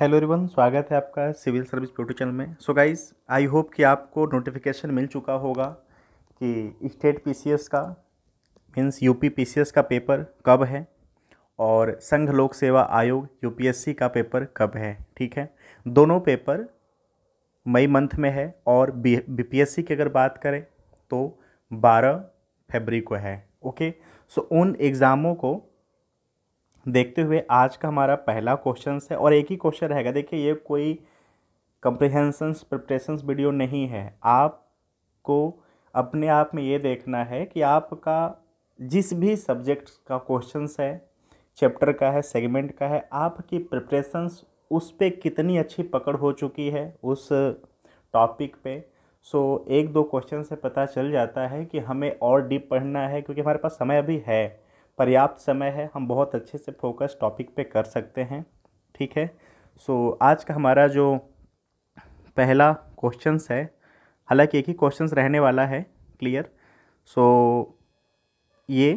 hello रिवन स्वागत है आपका सिविल सर्विस यूट्यूब चैनल में सो गाइस आई होप कि आपको नोटिफिकेशन मिल चुका होगा कि स्टेट पीसीएस का मीन्स यूपी पीसीएस का पेपर कब है और संघ लोक सेवा आयोग यूपीएससी का पेपर कब है ठीक है दोनों पेपर मई मंथ में है और बी बीपीएससी की अगर बात करें तो बारह फरवरी को है ओके सो उन एग्ज़ामों को देखते हुए आज का हमारा पहला क्वेश्चन है और एक ही क्वेश्चन रहेगा देखिए ये कोई कंप्रिहेंसन्स प्रिपरेशंस वीडियो नहीं है आपको अपने आप में ये देखना है कि आपका जिस भी सब्जेक्ट का क्वेश्चन है चैप्टर का है सेगमेंट का है आपकी प्रिपरेशंस उस पर कितनी अच्छी पकड़ हो चुकी है उस टॉपिक पे सो so, एक दो क्वेश्चन से पता चल जाता है कि हमें और डीप पढ़ना है क्योंकि हमारे पास समय अभी है पर्याप्त समय है हम बहुत अच्छे से फोकस टॉपिक पे कर सकते हैं ठीक है सो so, आज का हमारा जो पहला क्वेश्चंस है हालांकि एक ही क्वेश्चंस रहने वाला है क्लियर सो so, ये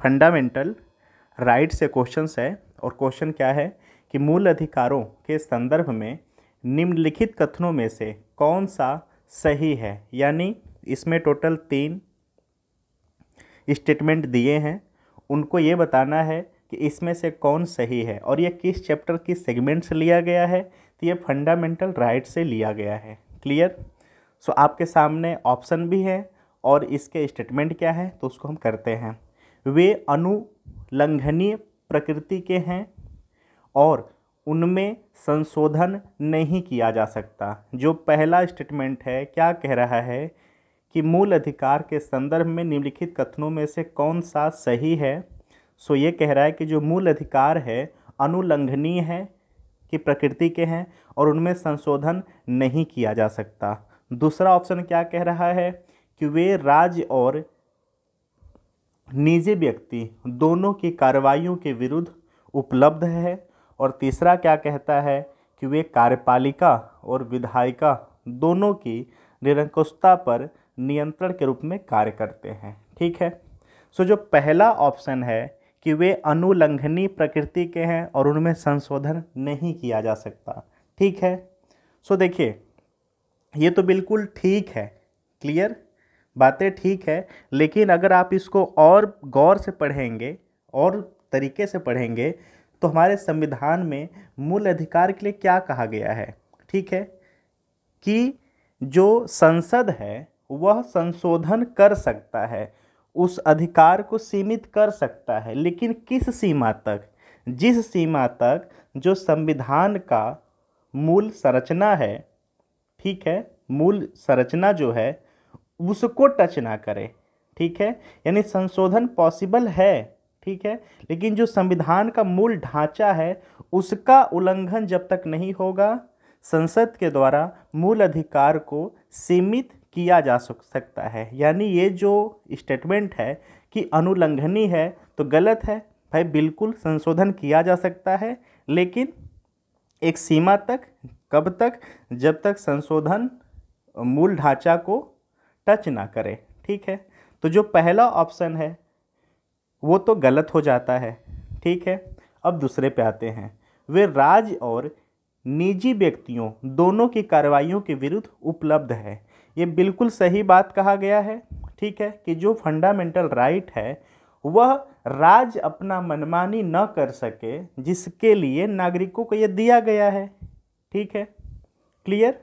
फंडामेंटल राइट से क्वेश्चंस है और क्वेश्चन क्या है कि मूल अधिकारों के संदर्भ में निम्नलिखित कथनों में से कौन सा सही है यानी इसमें टोटल तीन स्टेटमेंट दिए हैं उनको ये बताना है कि इसमें से कौन सही है और ये किस चैप्टर की सेगमेंट से लिया गया है तो ये फंडामेंटल राइट से लिया गया है क्लियर सो आपके सामने ऑप्शन भी है और इसके स्टेटमेंट क्या है तो उसको हम करते हैं वे अनुलंघनीय प्रकृति के हैं और उनमें संशोधन नहीं किया जा सकता जो पहला स्टेटमेंट है क्या कह रहा है कि मूल अधिकार के संदर्भ में निम्नलिखित कथनों में से कौन सा सही है सो ये कह रहा है कि जो मूल अधिकार है अनुलंघनीय है कि प्रकृति के हैं और उनमें संशोधन नहीं किया जा सकता दूसरा ऑप्शन क्या कह रहा है कि वे राज्य और निजी व्यक्ति दोनों की कार्रवाइयों के विरुद्ध उपलब्ध है और तीसरा क्या कहता है कि वे कार्यपालिका और विधायिका दोनों की निरंकुशता पर नियंत्रण के रूप में कार्य करते हैं ठीक है सो जो पहला ऑप्शन है कि वे अनुलंघनीय प्रकृति के हैं और उनमें संशोधन नहीं किया जा सकता ठीक है सो देखिए ये तो बिल्कुल ठीक है क्लियर बातें ठीक है लेकिन अगर आप इसको और गौर से पढ़ेंगे और तरीके से पढ़ेंगे तो हमारे संविधान में मूल अधिकार के लिए क्या कहा गया है ठीक है कि जो संसद है वह संशोधन कर सकता है उस अधिकार को सीमित कर सकता है लेकिन किस सीमा तक जिस सीमा तक जो संविधान का मूल संरचना है ठीक है मूल संरचना जो है उसको टच ना करे ठीक है यानी संशोधन पॉसिबल है ठीक है लेकिन जो संविधान का मूल ढांचा है उसका उल्लंघन जब तक नहीं होगा संसद के द्वारा मूल अधिकार को सीमित किया जा सकता है यानी ये जो स्टेटमेंट है कि अनुलंघनी है तो गलत है भाई बिल्कुल संशोधन किया जा सकता है लेकिन एक सीमा तक कब तक जब तक संशोधन मूल ढांचा को टच ना करे ठीक है तो जो पहला ऑप्शन है वो तो गलत हो जाता है ठीक है अब दूसरे पे आते हैं वे राज्य और निजी व्यक्तियों दोनों की कार्रवाइयों के विरुद्ध उपलब्ध है ये बिल्कुल सही बात कहा गया है ठीक है कि जो फंडामेंटल राइट है वह राज अपना मनमानी न कर सके जिसके लिए नागरिकों को यह दिया गया है ठीक है क्लियर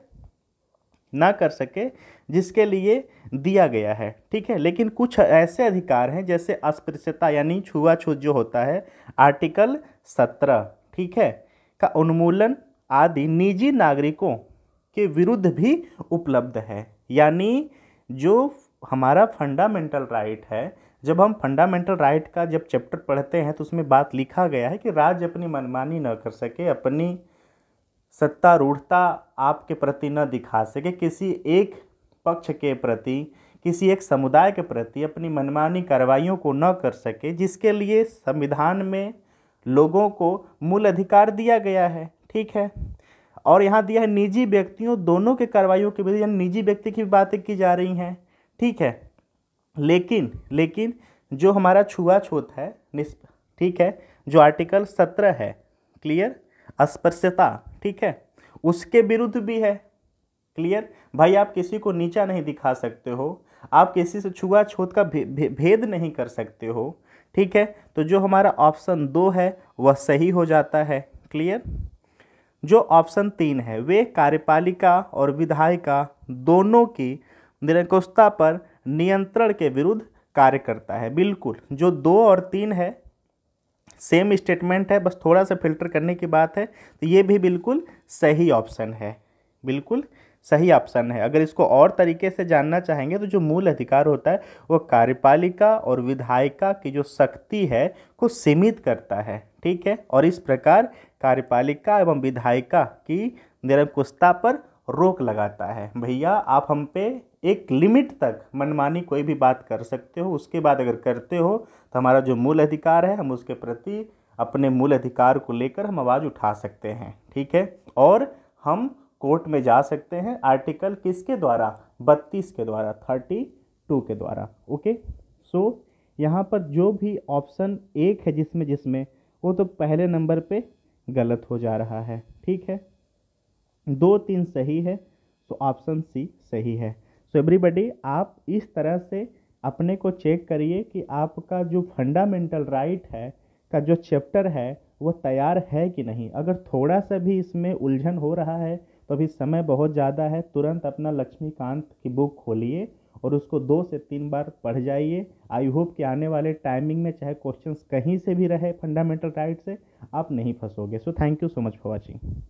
ना कर सके जिसके लिए दिया गया है ठीक है लेकिन कुछ ऐसे अधिकार हैं जैसे अस्पृश्यता यानी छुआछूत जो होता है आर्टिकल सत्रह ठीक है का उन्मूलन आदि निजी नागरिकों के विरुद्ध भी उपलब्ध है यानी जो हमारा फंडामेंटल राइट है जब हम फंडामेंटल राइट का जब चैप्टर पढ़ते हैं तो उसमें बात लिखा गया है कि राज्य अपनी मनमानी न कर सके अपनी सत्तारूढ़ता आपके प्रति न दिखा सके किसी एक पक्ष के प्रति किसी एक समुदाय के प्रति अपनी मनमानी कार्रवाइयों को न कर सके जिसके लिए संविधान में लोगों को मूल अधिकार दिया गया है ठीक है और यहाँ दिया है निजी व्यक्तियों दोनों के कार्रवाइयों के विरुद्ध यानी निजी व्यक्ति की बातें की जा रही हैं ठीक है लेकिन लेकिन जो हमारा छुआछूत है निष्प ठीक है जो आर्टिकल सत्रह है क्लियर अस्पृश्यता ठीक है उसके विरुद्ध भी है क्लियर भाई आप किसी को नीचा नहीं दिखा सकते हो आप किसी से छुआछूत का भे, भे, भेद नहीं कर सकते हो ठीक है तो जो हमारा ऑप्शन दो है वह सही हो जाता है क्लियर जो ऑप्शन तीन है वे कार्यपालिका और विधायिका दोनों की निरंकुशता पर नियंत्रण के विरुद्ध कार्य करता है बिल्कुल जो दो और तीन है सेम स्टेटमेंट है बस थोड़ा सा फिल्टर करने की बात है तो ये भी बिल्कुल सही ऑप्शन है बिल्कुल सही ऑप्शन है अगर इसको और तरीके से जानना चाहेंगे तो जो मूल अधिकार होता है वो कार्यपालिका और विधायिका की जो शक्ति है को सीमित करता है ठीक है और इस प्रकार कार्यपालिका एवं विधायिका की निरंकुशता पर रोक लगाता है भैया आप हम पे एक लिमिट तक मनमानी कोई भी बात कर सकते हो उसके बाद अगर करते हो तो हमारा जो मूल अधिकार है हम उसके प्रति अपने मूल अधिकार को लेकर हम आवाज़ उठा सकते हैं ठीक है और हम कोर्ट में जा सकते हैं आर्टिकल किसके द्वारा बत्तीस के द्वारा थर्टी टू के द्वारा ओके सो यहाँ पर जो भी ऑप्शन एक है जिसमें जिसमें वो तो पहले नंबर पे गलत हो जा रहा है ठीक है दो तीन सही है सो तो ऑप्शन सी सही है सो so एवरीबडी आप इस तरह से अपने को चेक करिए कि आपका जो फंडामेंटल राइट right है का जो चैप्टर है वो तैयार है कि नहीं अगर थोड़ा सा भी इसमें उलझन हो रहा है तो अभी समय बहुत ज़्यादा है तुरंत अपना लक्ष्मीकांत की बुक खोलिए और उसको दो से तीन बार पढ़ जाइए आई होप कि आने वाले टाइमिंग में चाहे क्वेश्चंस कहीं से भी रहे फंडामेंटल राइट से आप नहीं फंसोगे so thank you so much for watching